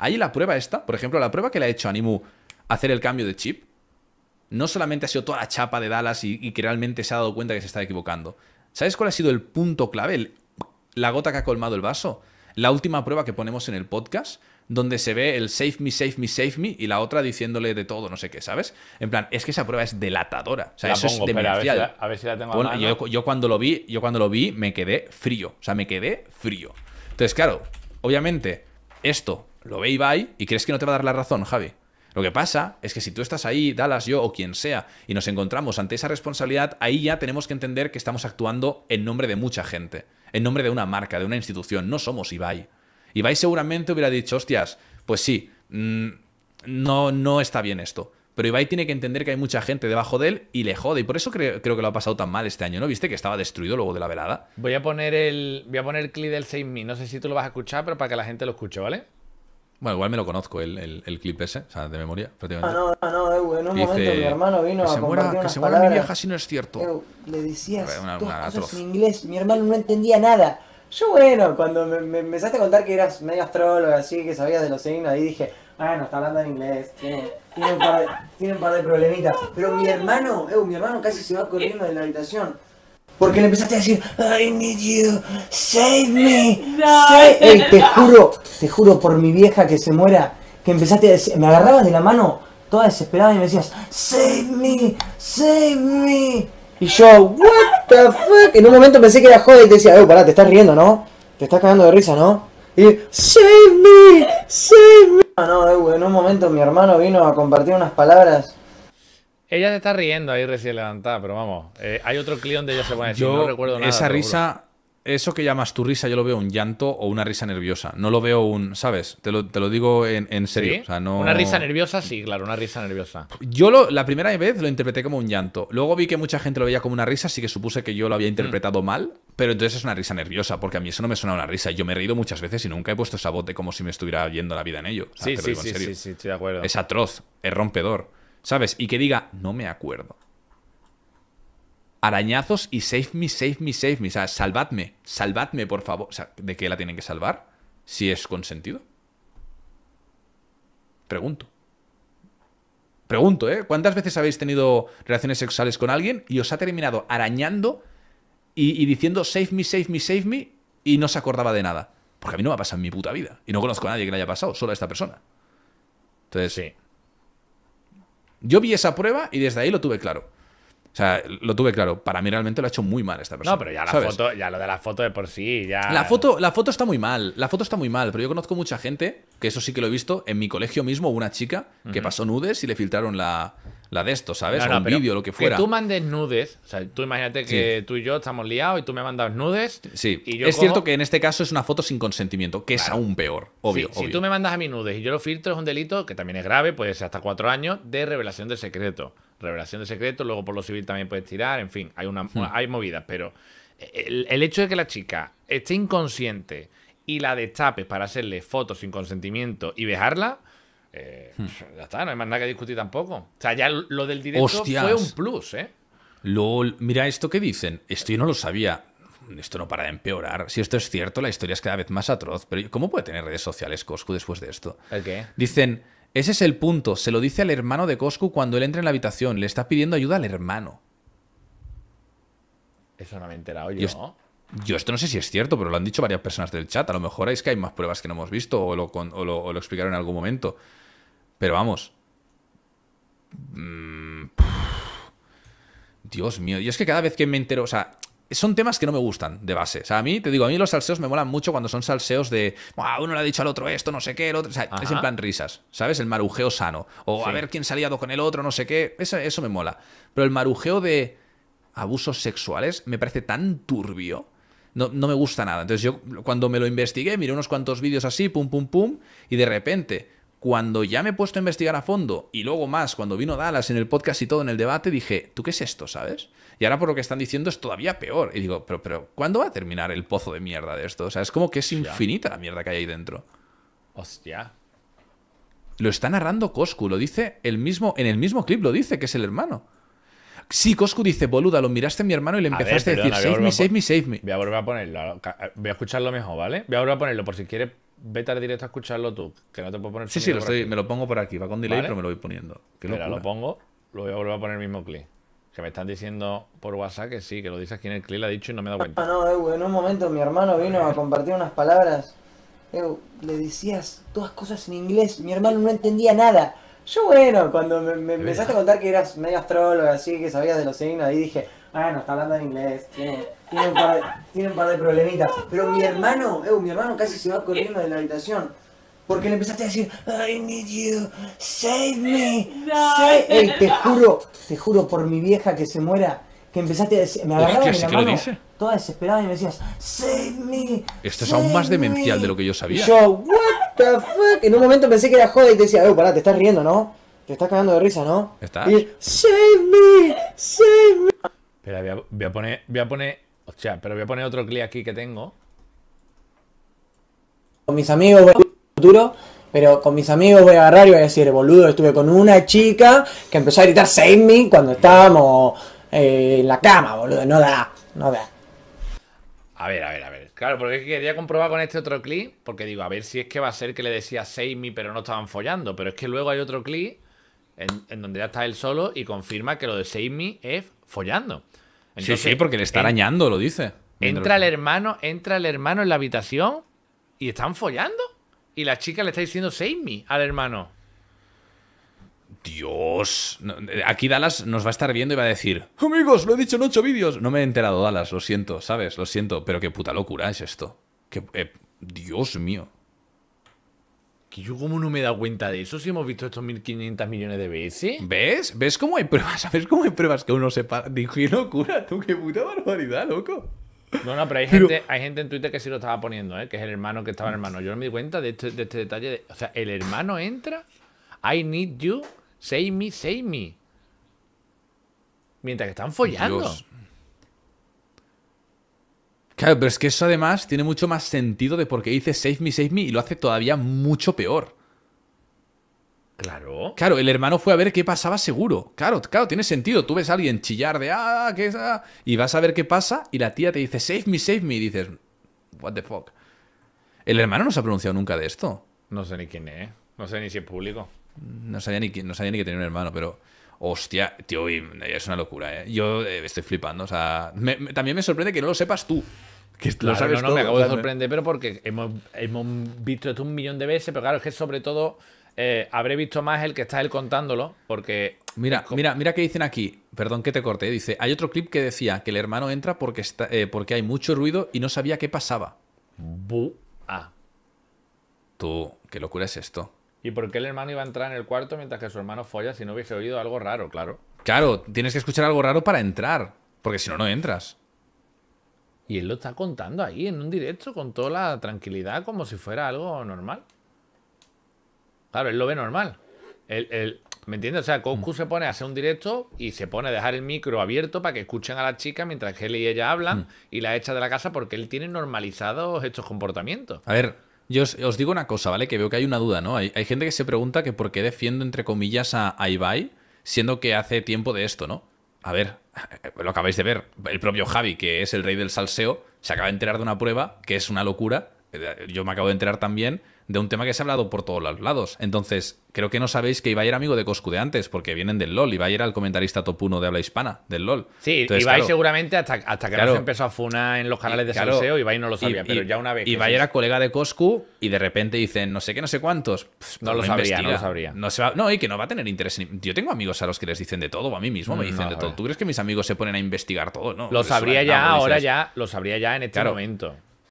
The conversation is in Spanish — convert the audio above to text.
Ahí la prueba esta, por ejemplo, la prueba que le ha hecho Animu hacer el cambio de chip, no solamente ha sido toda la chapa de Dallas y, que realmente se ha dado cuenta que se está equivocando. ¿Sabes cuál ha sido el punto clave? la gota que ha colmado el vaso. La última prueba que ponemos en el podcast, donde se ve el save me, save me, save me, y la otra diciéndole de todo, no sé qué, ¿sabes? En plan, es que esa prueba es delatadora. O sea, eso es demencial. A ver, si la, a bueno, yo, cuando lo vi, yo cuando lo vi, me quedé frío. O sea, me quedé frío. Entonces, claro, obviamente, esto lo ve Ibai y crees que no te va a dar la razón, Javi. Lo que pasa es que si tú estás ahí, Dallas, yo o quien sea, y nos encontramos ante esa responsabilidad, ahí ya tenemos que entender que estamos actuando en nombre de mucha gente, en nombre de una marca, de una institución, no somos Ibai. Ibai seguramente hubiera dicho, hostias, pues sí, mm, no, no está bien esto. Pero Ibai tiene que entender que hay mucha gente debajo de él y le jode. Y por eso creo, que lo ha pasado tan mal este año, ¿no? ¿Viste que estaba destruido luego de la velada? Voy a poner el, voy a poner el clip del 6000. No sé si tú lo vas a escuchar, pero para que la gente lo escuche, ¿vale? Bueno, igual me lo conozco el, el, el clip ese, o sea, de memoria, ah, prácticamente. Ah, no, no, no, en un momento mi hermano vino a se muera, Que se muera mi vieja si no es cierto. le decías cosas en inglés, mi hermano no entendía nada. Yo, bueno, cuando me, empezaste a contar que eras medio astrólogo, así, que sabías de los signos, ahí dije, ah, no está hablando en inglés, tiene, tiene, un, par de, tiene un par de problemitas. Pero mi hermano, eu, mi hermano casi se va corriendo de la habitación. Porque le empezaste a decir, I need you, save me, save... Ey, te juro, te juro por mi vieja que se muera, que empezaste a decir, me agarrabas de la mano toda desesperada y me decías, save me, save me. Y yo, what the fuck. En un momento pensé que era joder y te decía, eh, pará, te estás riendo, ¿no? Te estás cagando de risa, ¿no? Y, save me, save me. No, no, en un momento mi hermano vino a compartir unas palabras. Ella te está riendo ahí recién levantada, pero vamos. Eh, hay otro cliente de ella se pone decir, yo, no recuerdo nada. Esa risa eso que llamas tu risa, yo lo veo un llanto o una risa nerviosa. No lo veo un, ¿sabes? Te lo, digo en, en serio. Una risa nerviosa, sí, claro, una risa nerviosa. Yo lo, la primera vez lo interpreté como un llanto. Luego vi que mucha gente lo veía como una risa, así que supuse que yo lo había mm. interpretado mal. Pero entonces es una risa nerviosa, porque a mí eso no me suena una risa. Yo me he reído muchas veces y nunca he puesto esa como si me estuviera yendo la vida en ello. sí, sí, sí, sí, de acuerdo. Es atroz, es rompedor, ¿sabes? Y que diga, no me acuerdo arañazos y save me, save me, save me. O sea, salvadme, salvadme, por favor. O sea, ¿de qué la tienen que salvar? Si es consentido. Pregunto. Pregunto, ¿eh? ¿Cuántas veces habéis tenido relaciones sexuales con alguien y os ha terminado arañando y, diciendo save me, save me, save me y no se acordaba de nada? Porque a mí no me ha pasado en mi puta vida. Y no conozco a nadie que le haya pasado, solo a esta persona. Entonces, sí. Yo vi esa prueba y desde ahí lo tuve claro. O sea, lo tuve claro. Para mí realmente lo ha hecho muy mal esta persona. No, pero ya la foto, ya lo de la foto de por sí, ya. La foto, la foto está muy mal. La foto está muy mal. Pero yo conozco mucha gente, que eso sí que lo he visto, en mi colegio mismo, una chica que pasó nudes y le filtraron la, la de esto, ¿sabes? o un vídeo, lo que fuera. Que tú mandes nudes. O sea, tú imagínate que tú y yo estamos liados y tú me mandas nudes. Sí. Y yo es cierto que en este caso es una foto sin consentimiento, que es aún peor. Obvio, Si tú me mandas a mí nudes y yo lo filtro, es un delito que también es grave, puede ser hasta cuatro años, de revelación de secreto. Revelación de secreto, luego por lo civil también puedes tirar, en fin, hay, una, hmm. hay movidas, pero el, el hecho de que la chica esté inconsciente y la destapes para hacerle fotos sin consentimiento y dejarla eh, hmm. Ya está, no hay más nada que discutir tampoco. O sea, ya lo del directo fue un plus, ¿eh? LOL, mira esto que dicen. Esto yo no lo sabía. Esto no para de empeorar. Si esto es cierto, la historia es cada vez más atroz. Pero ¿cómo puede tener redes sociales Coscu después de esto? ¿El qué? Dicen, ese es el punto. Se lo dice al hermano de Coscu cuando él entra en la habitación. Le está pidiendo ayuda al hermano. Eso no me he enterado yo yo esto no sé si es cierto, pero lo han dicho varias personas del chat. A lo mejor es que hay más pruebas que no hemos visto o lo, explicaron en algún momento. Pero vamos. Mm, Dios mío. Y es que cada vez que me entero, o sea, son temas que no me gustan de base. O sea, a mí, te digo, a mí los salseos me molan mucho cuando son salseos de, uno le ha dicho al otro esto, no sé qué, el otro. O sea, es en plan risas, ¿sabes? El marujeo sano. O a ver quién se ha liado con el otro, no sé qué. eso me mola. Pero el marujeo de abusos sexuales me parece tan turbio no, me gusta nada. Entonces yo cuando me lo investigué, miré unos cuantos vídeos así, pum, pum, pum, y de repente, cuando ya me he puesto a investigar a fondo, y luego más, cuando vino Dallas en el podcast y todo, en el debate, dije, ¿tú qué es esto, sabes? Y ahora por lo que están diciendo es todavía peor. Y digo, pero, pero ¿cuándo va a terminar el pozo de mierda de esto? O sea, es como que es infinita la mierda que hay ahí dentro. Hostia. Lo está narrando Coscu, lo dice el mismo, en el mismo clip lo dice que es el hermano. Sí, Coscu dice, boluda, lo miraste a mi hermano y le empezaste a, decir, save me, save me, save me. Voy a volver a ponerlo, voy a escucharlo mejor, ¿vale? Voy a volver a ponerlo por si quieres, vete al directo a escucharlo tú, que no te puedo poner. Sí, sí, lo estoy, me lo pongo por aquí, va con delay, pero me lo voy poniendo. Mira, lo pongo, lo voy a volver a poner el mismo clip. Que me están diciendo por WhatsApp que sí, que lo dices aquí el clip, lo ha dicho y no me da dado cuenta. Ah, no, no, en un momento mi hermano vino a compartir unas palabras. le decías todas cosas en inglés, mi hermano no entendía nada. Yo bueno, cuando me, empezaste a contar que eras medio astróloga, así que sabías de los signos, ahí dije, ah no está hablando en inglés, tiene, tiene, un, par de, problemitas. Pero mi hermano, eh, mi hermano casi se va corriendo de la habitación. Porque le empezaste a decir, I need you, save me. save... Ey, te juro, te juro por mi vieja que se muera, que empezaste a decir, me agarraron en la mano toda desesperada y me decías, ¡Save me! Esto es aún más demencial de lo que yo sabía. yo, ¿What the fuck? En un momento pensé que era joda y te decía, ¡Oh, pará, te estás riendo, ¿no? Te estás cagando de risa, ¿no? ¿Estás? Y, ¡Save me! ¡Save me! Espera, voy a, poner. Voy a poner. O sea, pero voy a poner otro clip aquí que tengo. Con mis amigos, voy a... Pero con mis amigos voy a agarrar y voy a decir, boludo, estuve con una chica que empezó a gritar Save Me cuando estábamos eh, en la cama, boludo. No da, no da. A ver, a ver, a ver. Claro, porque quería comprobar con este otro clip, porque digo, a ver si es que va a ser que le decía me, pero no estaban follando. Pero es que luego hay otro clip en, donde ya está él solo y confirma que lo de me es follando. sí, sí, porque le está arañando, lo dice. Entra el hermano, entra el hermano en la habitación y están follando. Y la chica le está diciendo me al hermano. Dios. Eh, aquí Dallas nos va a estar viendo y va a decir, amigos, lo he dicho en ocho vídeos. No me he enterado, Dallas, lo siento, ¿sabes? Lo siento, pero qué puta locura es esto. Eh, Dios mío. Que yo cómo no me he dado cuenta de eso si hemos visto estos 1.500 millones de veces. ¿Ves? ¿Ves cómo hay pruebas? ¿Sabes cómo hay pruebas que uno sepa? qué locura, tú, qué puta barbaridad, loco. No, no, pero hay, Gente, en Twitter que sí lo estaba poniendo, ¿eh? que es el hermano que estaba en hermano. Yo no me di cuenta de este, este detalle. o sea, el hermano entra, I need you, Save me, save me. Mientras que están follando. Claro, pero es que eso además tiene mucho más sentido de por qué dice save me, save me y lo hace todavía mucho peor. Claro. Claro, el hermano fue a ver qué pasaba seguro. Claro, claro, tiene sentido. Tú ves a alguien chillar de ah, qué es ah? y vas a ver qué pasa y la tía te dice save me, save me y dices what the fuck. El hermano no se ha pronunciado nunca de esto. No sé ni quién es. No sé ni si es público. No sabía ni que, no sabía ni que tenía un hermano, pero. Hostia, tío, es una locura, ¿eh? Yo eh, estoy flipando. O sea, también me sorprende que no lo sepas tú. Que lo no, no me acabo de sorprender, pero porque hemos, visto esto un millón de veces, pero claro, es que sobre todo eh, habré visto más el que está él contándolo, porque... Mira, mira, mira qué dicen aquí. Perdón que te corte. ¿eh? Dice, hay otro clip que decía que el hermano entra porque, porque hay mucho ruido y no sabía qué pasaba. Ah. Tú, qué locura es esto. ¿Y por qué el hermano iba a entrar en el cuarto mientras que su hermano folla si no hubiese oído algo raro, claro? Claro, tienes que escuchar algo raro para entrar, porque si no, no entras. Y él lo está contando ahí, en un directo, con toda la tranquilidad, como si fuera algo normal. Claro, él lo ve normal. Él, ¿Me entiendes? O sea, Coscu mm. se pone a hacer un directo y se pone a dejar el micro abierto para que escuchen a la chica mientras que él y ella hablan mm. y la echa de la casa porque él tiene normalizados estos comportamientos. A ver, yo os, digo una cosa, ¿vale? Que veo que hay una duda, ¿no? Hay, gente que se pregunta que por qué defiendo, entre comillas, a, a Ibai, siendo que hace tiempo de esto, ¿no? A ver, lo acabáis de ver. El propio Javi, que es el rey del salseo, se acaba de enterar de una prueba que es una locura. Eh, yo me acabo de enterar también de un tema que se ha hablado por todos los lados. Entonces, creo que no sabéis que Ibai era amigo de Coscu de antes, porque vienen del LOL. Ibai era el comentarista top 1 de habla hispana, del LOL. Sí, Ibai seguramente hasta, que claro, se empezó a funa en los canales de claro, salseo, Ibai no lo sabía, pero ya una vez. Ibai era colega de Coscu y de repente dicen no sé qué, no sé cuántos. no, lo pues sabría, no lo sabría. No, y que no va a tener interés. yo tengo amigos a los que les dicen de todo, a mí mismo me mm, dicen de todo. ¿Tú crees que mis amigos se ponen a investigar todo? No, lo sabría ya, ahora ya, lo sabría ya en este momento.